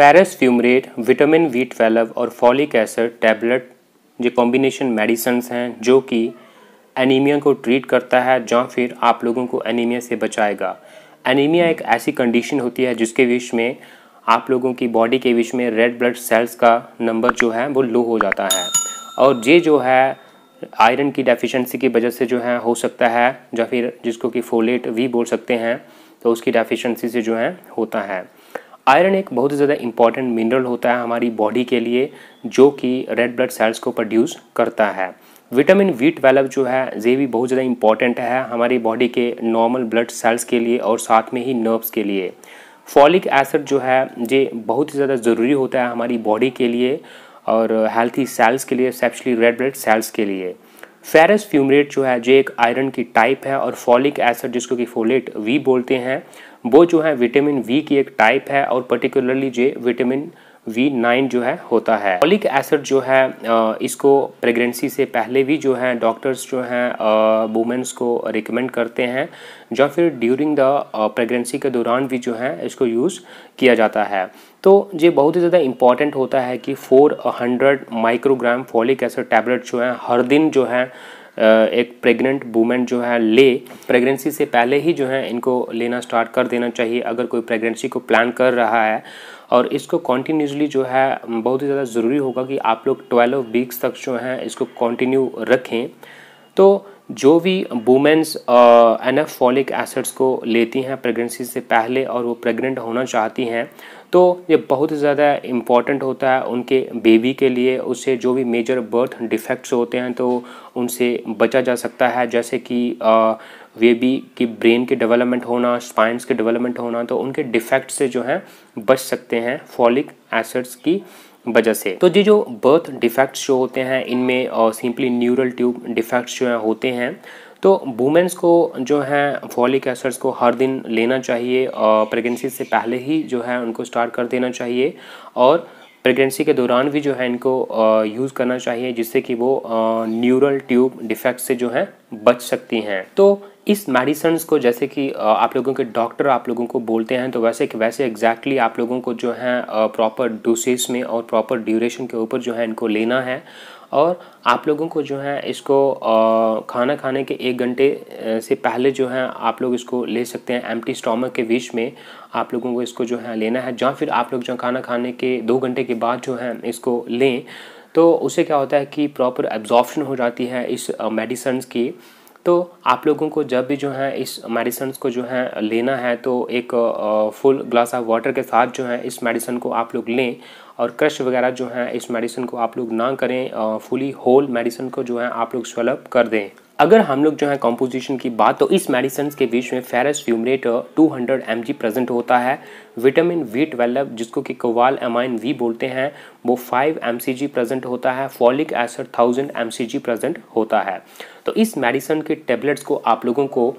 ferrous fumarate vitamin B twelve और folic acid tablet ये combination medicines हैं जो कि एनीमिया को ट्रीट करता है जहाँ फिर आप लोगों को एनीमिया से बचाएगा एनीमिया एक ऐसी कंडीशन होती है जिसके विष में आप लोगों की बॉडी के विष में रेड ब्लड सेल्स का नंबर जो है वो लो हो जाता है और ये जो है आयरन की डेफिशिएंसी की वजह से जो है हो सकता है या फिर जिसको कि फोलेट भी बोल सकते हैं तो उसकी डेफिशिएंसी से जो है होता है आयरन एक बहुत ही ज़्यादा इंपॉर्टेंट मिनरल होता है हमारी बॉडी के लिए जो कि रेड ब्लड सेल्स को प्रोड्यूस करता है विटामिन वी ट्वेल्व जो है ये भी बहुत ज़्यादा इंपॉर्टेंट है हमारी बॉडी के नॉर्मल ब्लड सेल्स के लिए और साथ में ही नर्व्स के लिए फॉलिक एसिड जो है ये बहुत ही ज़्यादा ज़रूरी होता है हमारी बॉडी के लिए और हेल्थी सेल्स के लिए स्पेशली रेड ब्लड सेल्स के लिए फेरस फ्यूमरेट जो है जो एक आयरन की टाइप है और फॉलिक एसिड जिसको कि फोलेट वी बोलते हैं वो जो है विटामिन वी की एक टाइप है और पर्टिकुलरली जो विटामिन वी नाइन जो है होता है फॉलिक एसिड जो है इसको प्रेगनेंसी से पहले भी जो है डॉक्टर्स जो हैं वुमेंस को रिकमेंड करते हैं या फिर ड्यूरिंग द प्रेगनेंसी के दौरान भी जो है इसको यूज़ किया जाता है तो ये बहुत ही ज़्यादा इंपॉर्टेंट होता है कि 400 माइक्रोग्राम फॉलिक एसिड टैबलेट जो हैं हर दिन जो है एक प्रेग्नेंट वूमेन जो है ले प्रेगनेंसी से पहले ही जो है इनको लेना स्टार्ट कर देना चाहिए अगर कोई प्रेगनेंसी को प्लान कर रहा है और इसको कॉन्टीन्यूसली जो है बहुत ही ज़्यादा ज़रूरी होगा कि आप लोग ट्वेल्व वीक्स तक जो है इसको कॉन्टीन्यू रखें तो जो भी वूमेंस एनएफ फॉलिक एसिड्स को लेती हैं प्रेगनेंसी से पहले और वो प्रेग्नेंट होना चाहती हैं तो ये बहुत ज़्यादा इम्पॉर्टेंट होता है उनके बेबी के लिए उससे जो भी मेजर बर्थ डिफेक्ट्स होते हैं तो उनसे बचा जा सकता है जैसे कि बेबी की ब्रेन के डेवलपमेंट होना स्पाइंस के डेवलपमेंट होना तो उनके डिफेक्ट से जो है बच सकते हैं फॉलिक एसिड्स की वजह से तो ये जो बर्थ डिफेक्ट्स जो होते हैं इनमें सिंपली न्यूरल ट्यूब डिफेक्ट्स जो हैं होते हैं तो वुमेंस को जो है फॉलिक एसिड्स को हर दिन लेना चाहिए और प्रेगनेंसी से पहले ही जो है उनको स्टार्ट कर देना चाहिए और प्रेगनेंसी के दौरान भी जो है इनको यूज़ करना चाहिए जिससे कि वो न्यूरल ट्यूब डिफेक्ट से जो है बच सकती हैं तो इस मेडिसन्स को जैसे कि आप लोगों के डॉक्टर आप लोगों को बोलते हैं तो वैसे कि वैसे एग्जैक्टली exactly आप लोगों को जो है प्रॉपर डोसेस में और प्रॉपर ड्यूरेशन के ऊपर जो है इनको लेना है और आप लोगों को जो है इसको खाना खाने के एक घंटे से पहले जो है आप लोग इसको ले सकते हैं एम्प्टी स्टॉमक के बीच में आप लोगों को इसको जो है लेना है या फिर आप लोग जो खाना खाने के दो घंटे के बाद जो है इसको लें तो उसे क्या होता है कि प्रॉपर एब्जॉर्प्शन हो जाती है इस मेडिसन्स की तो आप लोगों को जब भी जो है इस मेडिसन्स को जो है लेना है तो एक फुल ग्लास ऑफ वाटर के साथ जो है इस मेडिसन को आप लोग लें और क्रश वगैरह जो है इस मेडिसन को आप लोग ना करें फुली होल मेडिसन को जो है आप लोग स्वलप कर दें अगर हम लोग जो है कॉम्पोजिशन की बात तो इस मेडिसिन के बीच में फेरस फ्यूमरेट 200 हंड्रेड प्रेजेंट होता है विटामिन वी ट्वेल्व जिसको कि कोवाल एमाइन वी बोलते हैं वो 5 एम प्रेजेंट होता है folic acid thousand M present होता है तो इस मेडिसन के टेबलेट्स को आप लोगों को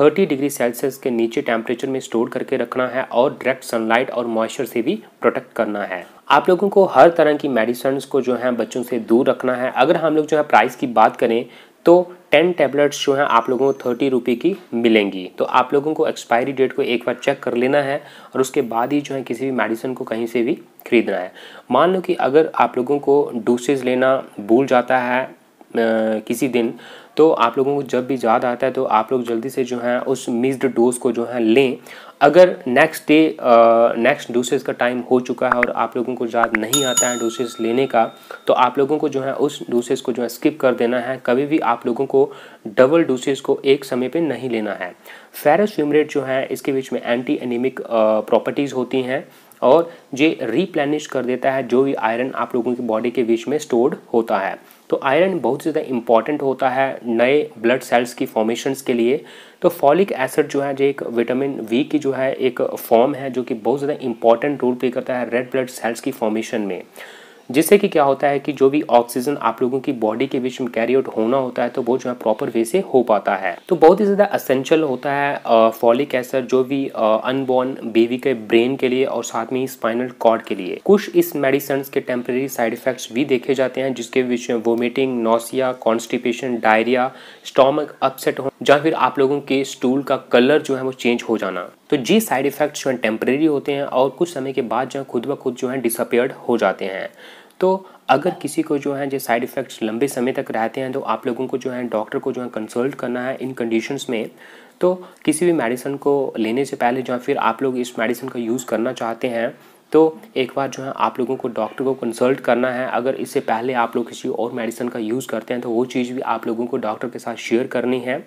30 डिग्री सेल्सियस के नीचे टेम्परेचर में स्टोर करके रखना है और डायरेक्ट सनलाइट और मॉइस्चर से भी प्रोटेक्ट करना है आप लोगों को हर तरह की मेडिसन्स को जो है बच्चों से दूर रखना है अगर हम लोग जो है प्राइस की बात करें तो टेन टैबलेट्स जो हैं आप लोगों को थर्टी रुपये की मिलेंगी तो आप लोगों को एक्सपायरी डेट को एक बार चेक कर लेना है और उसके बाद ही जो है किसी भी मेडिसिन को कहीं से भी खरीदना है मान लो कि अगर आप लोगों को डोसेज लेना भूल जाता है आ, किसी दिन तो आप लोगों को जब भी याद आता है तो आप लोग जल्दी से जो है उस मिस्ड डोज को जो है लें अगर नेक्स्ट डे नेक्स्ट डोसेज का टाइम हो चुका है और आप लोगों को याद नहीं आता है डोसेज लेने का तो आप लोगों को जो है उस डोसेज को जो है स्किप कर देना है कभी भी आप लोगों को डबल डोसेज को एक समय पे नहीं लेना है फेरस फ्यूमरेट जो है इसके बीच में एंटी एनीमिक प्रॉपर्टीज़ होती हैं और ये रिप्लेनिश कर देता है जो भी आयरन आप लोगों की बॉडी के बीच में स्टोर्ड होता है तो आयरन बहुत ज़्यादा इंपॉर्टेंट होता है नए ब्लड सेल्स की फॉर्मेशंस के लिए तो फॉलिक एसिड जो है जो एक विटामिन वी की जो है एक फॉर्म है जो कि बहुत ज़्यादा इंपॉर्टेंट रोल प्ले करता है रेड ब्लड सेल्स की फॉर्मेशन में जिससे कि क्या होता है कि जो भी ऑक्सीजन आप लोगों की बॉडी के बीच में कैरी आउट होना होता है तो वो जो है प्रॉपर वे से हो पाता है तो बहुत ही ज़्यादा असेंशियल होता है फॉलिक एसिड जो भी अनबॉर्न बेबी के ब्रेन के लिए और साथ में ही स्पाइनल कॉर्ड के लिए कुछ इस मेडिसन के टेम्परेरी साइड इफेक्ट्स भी देखे जाते हैं जिसके बीच में vomiting nausea constipation diarrhoea stomach upset हो या फिर आप लोगों के स्टूल का कलर जो है वो चेंज हो जाना तो जी साइड इफेक्ट्स जो है टेम्परेरी होते हैं और कुछ समय के बाद जो है खुद ब खुद जो है डिसअपेयर्ड हो जाते हैं तो अगर किसी को जो है जो साइड इफ़ेक्ट्स लंबे समय तक रहते हैं तो आप लोगों को जो है डॉक्टर को जो है कंसल्ट करना है इन कंडीशंस में तो किसी भी मेडिसिन को लेने से पहले जो है फिर आप लोग इस मेडिसिन का यूज़ करना चाहते हैं तो एक बार जो है आप लोगों को डॉक्टर को कंसल्ट करना है अगर इससे पहले आप लोग किसी और मेडिसिन का यूज़ करते हैं तो वो चीज़ भी आप लोगों को डॉक्टर के साथ शेयर करनी है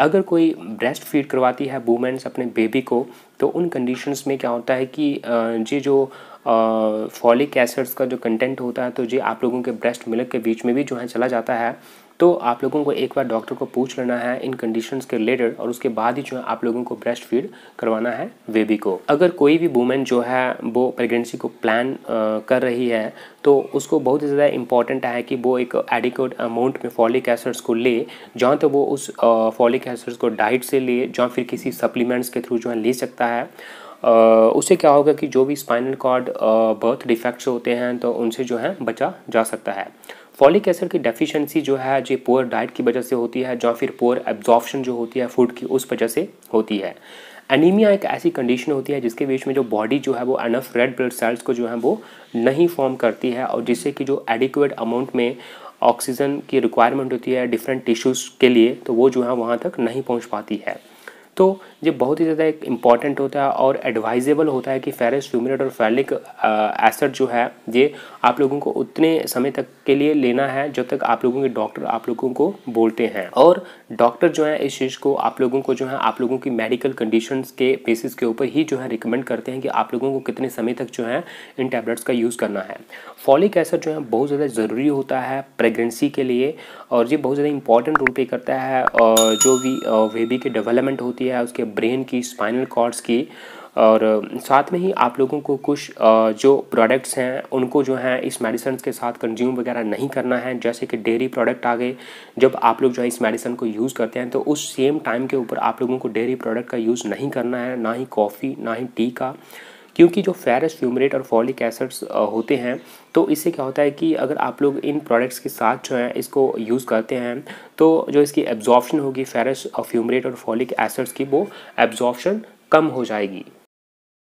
अगर कोई ब्रेस्ट फीड करवाती है वूमेंस अपने बेबी को तो उन कंडीशंस में क्या होता है कि ये जो फॉलिक एसिड्स का जो कंटेंट होता है तो ये आप लोगों के ब्रेस्ट मिल्क के बीच में भी जो है चला जाता है तो आप लोगों को एक बार डॉक्टर को पूछ लेना है इन कंडीशंस के रिलेटेड और उसके बाद ही जो है आप लोगों को ब्रेस्ट फीड करवाना है बेबी को अगर कोई भी वूमेन जो है वो प्रेगनेंसी को प्लान कर रही है तो उसको बहुत ही ज़्यादा इंपॉर्टेंट है कि वो एक एडिकोट अमाउंट में फॉलिक एसिड्स को ले जहाँ तो वो उस फॉलिक एसिड्स को डाइट से ले जहाँ फिर किसी सप्लीमेंट्स के थ्रू जो है ले सकता है उससे क्या होगा कि जो भी स्पाइनल कॉर्ड बर्थ डिफेक्ट्स होते हैं तो उनसे जो है बचा जा सकता है फॉलिक एसिड की डेफिशिएंसी जो है जो पोअर डाइट की वजह से होती है या फिर पोअर एब्जॉर्प्शन जो होती है फूड की उस वजह से होती है एनीमिया एक ऐसी कंडीशन होती है जिसके बीच में जो बॉडी जो है वो अनफ रेड ब्लड सेल्स को जो है वो नहीं फॉर्म करती है और जिससे कि जो एडिक्वेट अमाउंट में ऑक्सीजन की रिक्वायरमेंट होती है डिफरेंट टिश्यूज़ के लिए तो वो जो है वहाँ तक नहीं पहुँच पाती है तो ये बहुत ही ज़्यादा एक इम्पॉर्टेंट होता है और एडवाइजेबल होता है कि फेरस फ्यूमरेट और फैलिक एसिड जो है ये आप लोगों को उतने समय तक के लिए लेना है जब तक आप लोगों के डॉक्टर आप लोगों को बोलते हैं और डॉक्टर जो है इस चीज़ को आप लोगों को जो है आप लोगों की मेडिकल कंडीशन के बेसिस के ऊपर ही जो है रिकमेंड करते हैं कि आप लोगों को कितने समय तक जो है इन टैबलेट्स का यूज़ करना है फॉलिक एसिड जो है बहुत ज़्यादा ज़रूरी होता है प्रेगनेंसी के लिए और ये बहुत ज़्यादा इंपॉर्टेंट रोल प्ले करता है और जो भी बेबी के डेवलपमेंट होती होती है उसके ब्रेन की स्पाइनल कॉर्ड्स की और साथ में ही आप लोगों को कुछ जो प्रोडक्ट्स हैं उनको जो है इस मेडिसन के साथ कंज्यूम वगैरह नहीं करना है जैसे कि डेयरी प्रोडक्ट आ गए जब आप लोग जो है इस मेडिसन को यूज़ करते हैं तो उस सेम टाइम के ऊपर आप लोगों को डेयरी प्रोडक्ट का यूज़ नहीं करना है ना ही कॉफ़ी ना ही टी का क्योंकि जो फेरस फ्यूमरेट और फॉलिक एसिड्स होते हैं तो इससे क्या होता है कि अगर आप लोग इन प्रोडक्ट्स के साथ जो है इसको यूज़ करते हैं तो जो इसकी एब्जॉर्प्शन होगी फेरस फ्यूमरेट और फॉलिक एसिड्स की वो एब्जॉर्प्शन कम हो जाएगी